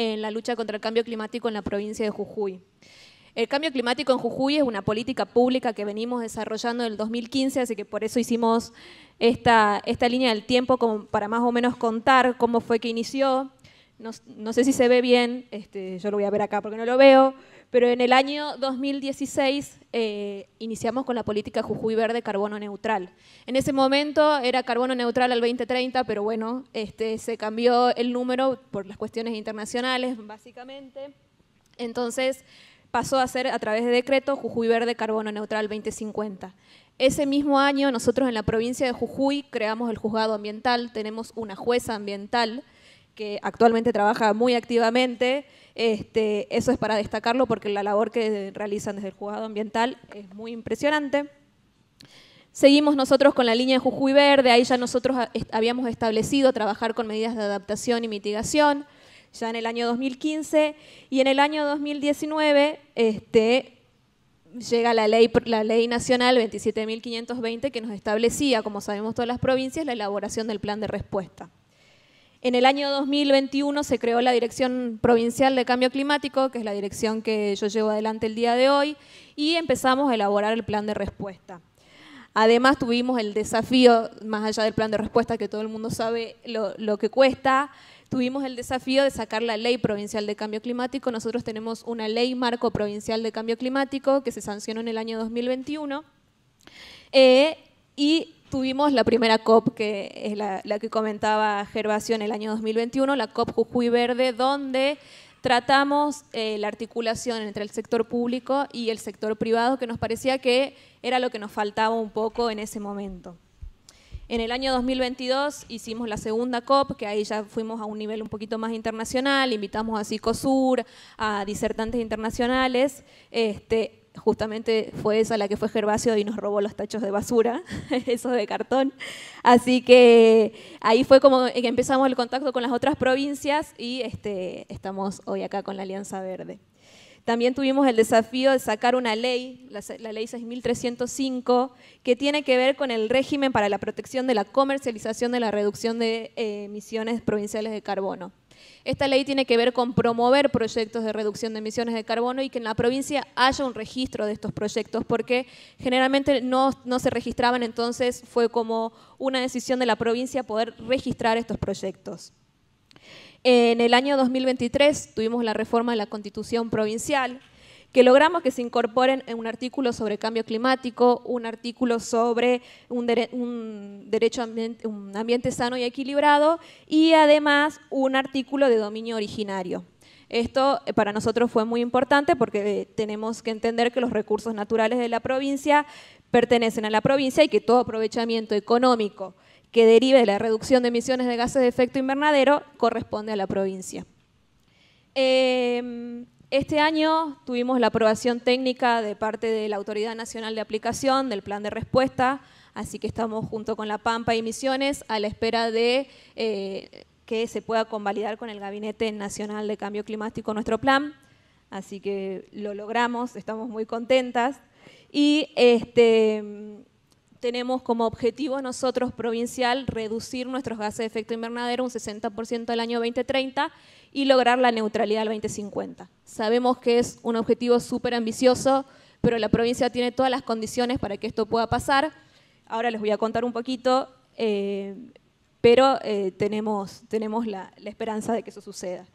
en la lucha contra el cambio climático en la provincia de Jujuy. El cambio climático en Jujuy es una política pública que venimos desarrollando en el 2015, así que por eso hicimos esta, esta línea del tiempo para más o menos contar cómo fue que inició. No, sé si se ve bien, este, yo lo voy a ver acá porque no lo veo, pero en el año 2016 eh, iniciamos con la política Jujuy Verde carbono neutral. En ese momento era carbono neutral al 2030, pero bueno, este, se cambió el número por las cuestiones internacionales, básicamente. Entonces pasó a ser a través de decreto Jujuy Verde carbono neutral 2050. Ese mismo año nosotros en la provincia de Jujuy creamos el juzgado ambiental, tenemos una jueza ambiental que actualmente trabaja muy activamente. Este, eso es para destacarlo porque la labor que realizan desde el juzgado ambiental es muy impresionante. Seguimos nosotros con la línea Jujuy Verde, ahí ya nosotros habíamos establecido trabajar con medidas de adaptación y mitigación ya en el año 2015 y en el año 2019 este, llega la ley, la ley nacional 27.520 que nos establecía, como sabemos todas las provincias, la elaboración del plan de respuesta. En el año 2021 se creó la Dirección Provincial de Cambio Climático, que es la dirección que yo llevo adelante el día de hoy, y empezamos a elaborar el plan de respuesta. Además tuvimos el desafío, más allá del plan de respuesta que todo el mundo sabe lo, que cuesta, tuvimos el desafío de sacar la ley provincial de cambio climático. Nosotros tenemos una ley marco provincial de cambio climático que se sancionó en el año 2021. Eh, y Tuvimos la primera COP, que es la, que comentaba Gervasio en el año 2021, la COP Jujuy Verde, donde tratamos eh, la articulación entre el sector público y el sector privado, que nos parecía que era lo que nos faltaba un poco en ese momento. En el año 2022 hicimos la segunda COP, que ahí ya fuimos a un nivel un poquito más internacional, invitamos a Cicosur, a disertantes internacionales. Este, justamente fue esa la que fue Gervasio y nos robó los tachos de basura, esos de cartón. Así que ahí fue como que empezamos el contacto con las otras provincias y este, estamos hoy acá con la Alianza Verde. También tuvimos el desafío de sacar una ley, la, ley 6.305, que tiene que ver con el régimen para la protección de la comercialización de la reducción de eh, emisiones provinciales de carbono. Esta ley tiene que ver con promover proyectos de reducción de emisiones de carbono y que en la provincia haya un registro de estos proyectos, porque generalmente no, se registraban, entonces fue como una decisión de la provincia poder registrar estos proyectos. En el año 2023 tuvimos la reforma de la Constitución Provincial, que logramos que se incorporen en un artículo sobre cambio climático, un artículo sobre un, derecho ambiente, un ambiente sano y equilibrado y además un artículo de dominio originario. Esto eh, para nosotros fue muy importante porque eh, tenemos que entender que los recursos naturales de la provincia pertenecen a la provincia y que todo aprovechamiento económico que derive de la reducción de emisiones de gases de efecto invernadero corresponde a la provincia. Em, este año tuvimos la aprobación técnica de parte de la Autoridad Nacional de Aplicación del Plan de Respuesta, así que estamos junto con la Pampa y Misiones a la espera de eh, que se pueda convalidar con el Gabinete Nacional de Cambio Climático nuestro plan. Así que lo logramos, estamos muy contentas. Y este, tenemos como objetivo nosotros provincial reducir nuestros gases de efecto invernadero un 60% al año 2030 y lograr la neutralidad al 2050. Sabemos que es un objetivo súper ambicioso, pero la provincia tiene todas las condiciones para que esto pueda pasar. Ahora les voy a contar un poquito. Eh, pero eh, tenemos, la, esperanza de que eso suceda.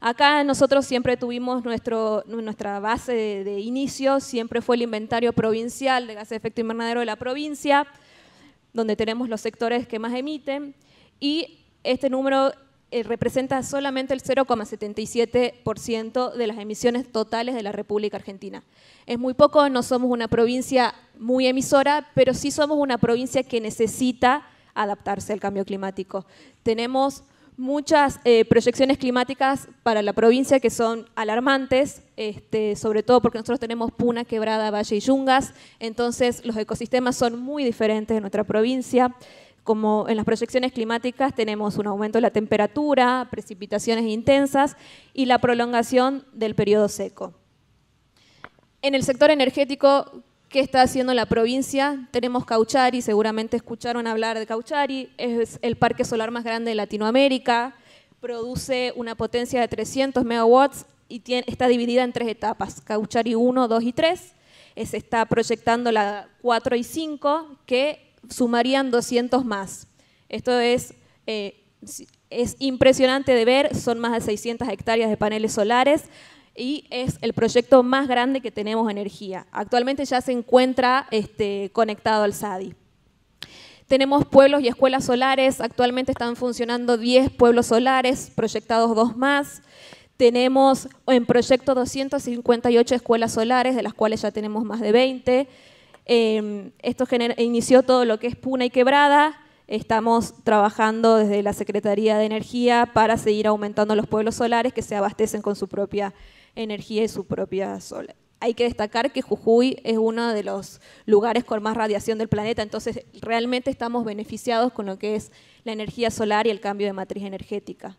Acá nosotros siempre tuvimos nuestra base de, inicio, siempre fue el inventario provincial de gases de efecto invernadero de la provincia, donde tenemos los sectores que más emiten, y este número eh, representa solamente el 0,77% de las emisiones totales de la República Argentina. Es muy poco, no somos una provincia muy emisora, pero sí somos una provincia que necesita adaptarse al cambio climático. Tenemos muchas eh, proyecciones climáticas para la provincia que son alarmantes, este, sobre todo porque nosotros tenemos Puna, Quebrada, Valle y Yungas, entonces los ecosistemas son muy diferentes en nuestra provincia. Como en las proyecciones climáticas tenemos un aumento de la temperatura, precipitaciones intensas y la prolongación del periodo seco. En el sector energético, qué está haciendo la provincia. Tenemos Cauchari, seguramente escucharon hablar de Cauchari, es el parque solar más grande de Latinoamérica, produce una potencia de 300 megawatts y está dividida en tres etapas, Cauchari 1, 2 y 3. Se está proyectando la 4 y 5, que sumarían 200 más. Esto eh, es impresionante de ver, son más de 600 hectáreas de paneles solares y es el proyecto más grande que tenemos energía. Actualmente ya se encuentra este, conectado al SADI. Tenemos pueblos y escuelas solares, actualmente están funcionando 10 pueblos solares, proyectados dos más. Tenemos en proyecto 258 escuelas solares, de las cuales ya tenemos más de 20. Em, esto inició todo lo que es Puna y Quebrada. Estamos trabajando desde la Secretaría de Energía para seguir aumentando los pueblos solares que se abastecen con su propia energía de su propia sol. Hay que destacar que Jujuy es uno de los lugares con más radiación del planeta, entonces realmente estamos beneficiados con lo que es la energía solar y el cambio de matriz energética.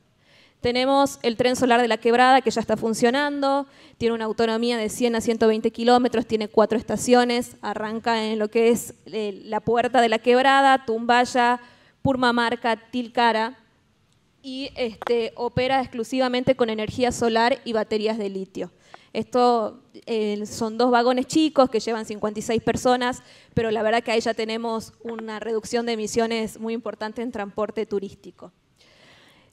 Tenemos el tren solar de la quebrada que ya está funcionando, tiene una autonomía de 100 a 120 kilómetros, tiene cuatro estaciones, arranca en lo que es eh, la puerta de la quebrada, Tumbaya, Purmamarca, Tilcara, y este, opera exclusivamente con energía solar y baterías de litio. Esto eh, son dos vagones chicos que llevan 56 personas, pero la verdad que ahí ya tenemos una reducción de emisiones muy importante en transporte turístico.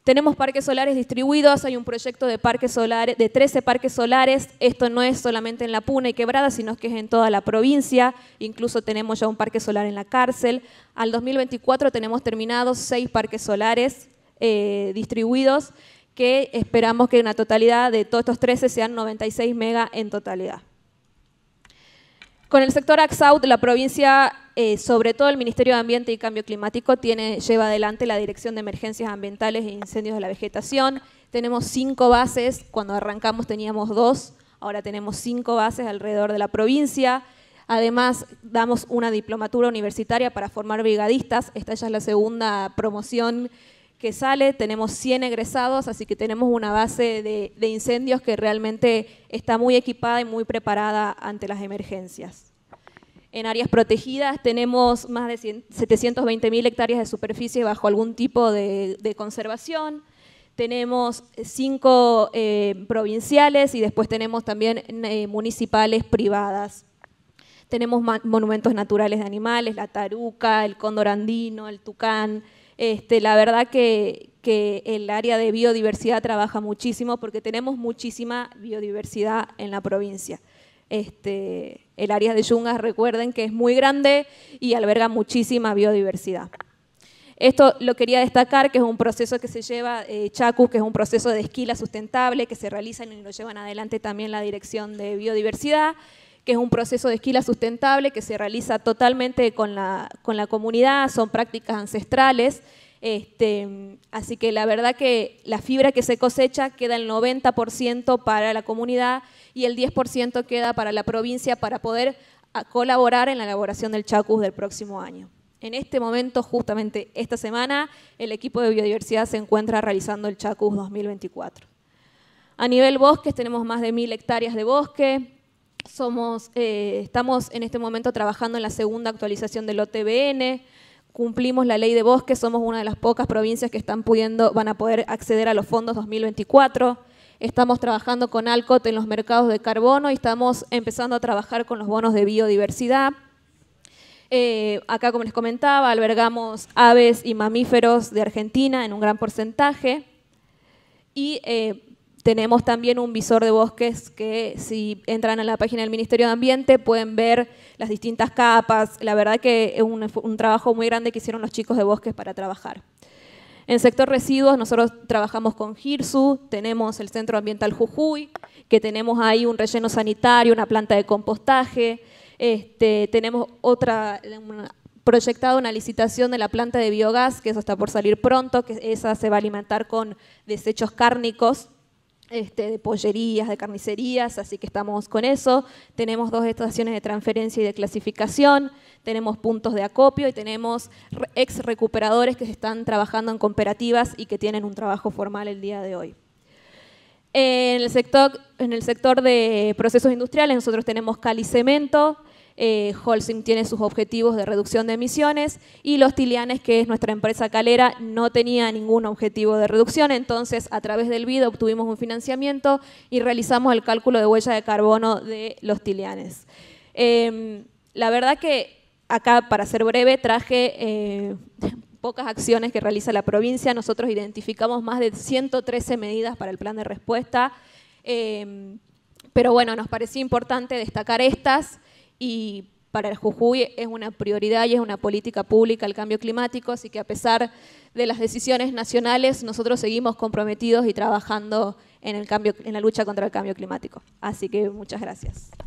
Tenemos parques solares distribuidos, hay un proyecto de, parques solares, de 13 parques solares, esto no es solamente en La Puna y Quebrada, sino que es en toda la provincia, incluso tenemos ya un parque solar en la cárcel. Al 2024 tenemos terminados 6 parques solares, eh, distribuidos que esperamos que en la totalidad de todos estos 13 sean 96 mega en totalidad. Con el sector AXAUT, la provincia, eh, sobre todo el Ministerio de Ambiente y Cambio Climático, tiene, lleva adelante la Dirección de Emergencias Ambientales e Incendios de la Vegetación. Tenemos cinco bases, cuando arrancamos teníamos dos, ahora tenemos cinco bases alrededor de la provincia. Además, damos una diplomatura universitaria para formar brigadistas. Esta ya es la segunda promoción que sale, tenemos 100 egresados, así que tenemos una base de, incendios que realmente está muy equipada y muy preparada ante las emergencias. En áreas protegidas tenemos más de 720.000 hectáreas de superficie bajo algún tipo de, conservación, tenemos cinco eh, provinciales y después tenemos también eh, municipales privadas. Tenemos monumentos naturales de animales, la taruca, el cóndor andino, el tucán, este, la verdad que, el área de biodiversidad trabaja muchísimo porque tenemos muchísima biodiversidad en la provincia. Este, el área de Yungas, recuerden que es muy grande y alberga muchísima biodiversidad. Esto lo quería destacar, que es un proceso que se lleva eh, Chacu, que es un proceso de esquila sustentable que se realiza y lo llevan adelante también la Dirección de Biodiversidad que es un proceso de esquila sustentable que se realiza totalmente con la, comunidad, son prácticas ancestrales. Este, así que la verdad que la fibra que se cosecha queda el 90% para la comunidad y el 10% queda para la provincia para poder ah, colaborar en la elaboración del chacus del próximo año. En este momento, justamente esta semana, el equipo de biodiversidad se encuentra realizando el Chacus 2024. A nivel bosques tenemos más de mil hectáreas de bosque, somos, eh, estamos en este momento trabajando en la segunda actualización del OTBN, cumplimos la ley de bosques, somos una de las pocas provincias que están pudiendo, van a poder acceder a los fondos 2024. Estamos trabajando con Alcot en los mercados de carbono y estamos empezando a trabajar con los bonos de biodiversidad. Eh, acá, como les comentaba, albergamos aves y mamíferos de Argentina en un gran porcentaje. Y eh, tenemos también un visor de bosques que si entran a la página del Ministerio de Ambiente pueden ver las distintas capas. La verdad que es un, trabajo muy grande que hicieron los chicos de bosques para trabajar. En sector residuos nosotros trabajamos con GIRSU, tenemos el Centro Ambiental Jujuy, que tenemos ahí un relleno sanitario, una planta de compostaje, este, tenemos otra proyectada una licitación de la planta de biogás, que eso está por salir pronto, que esa se va a alimentar con desechos cárnicos este, de pollerías, de carnicerías, así que estamos con eso. Tenemos dos estaciones de transferencia y de clasificación, tenemos puntos de acopio y tenemos ex recuperadores que están trabajando en cooperativas y que tienen un trabajo formal el día de hoy. En el sector, en el sector de procesos industriales nosotros tenemos Cali cemento, eh, Holcim tiene sus objetivos de reducción de emisiones y Los Tilianes, que es nuestra empresa calera, no tenía ningún objetivo de reducción, entonces a través del BID obtuvimos un financiamiento y realizamos el cálculo de huella de carbono de Los Tilianes. Em, la verdad que acá, para ser breve, traje eh, pocas acciones que realiza la provincia. Nosotros identificamos más de 113 medidas para el plan de respuesta. Em, pero bueno, nos pareció importante destacar estas y para el Jujuy es una prioridad y es una política pública el cambio climático, así que a pesar de las decisiones nacionales, nosotros seguimos comprometidos y trabajando en, el cambio, en la lucha contra el cambio climático. Así que muchas gracias.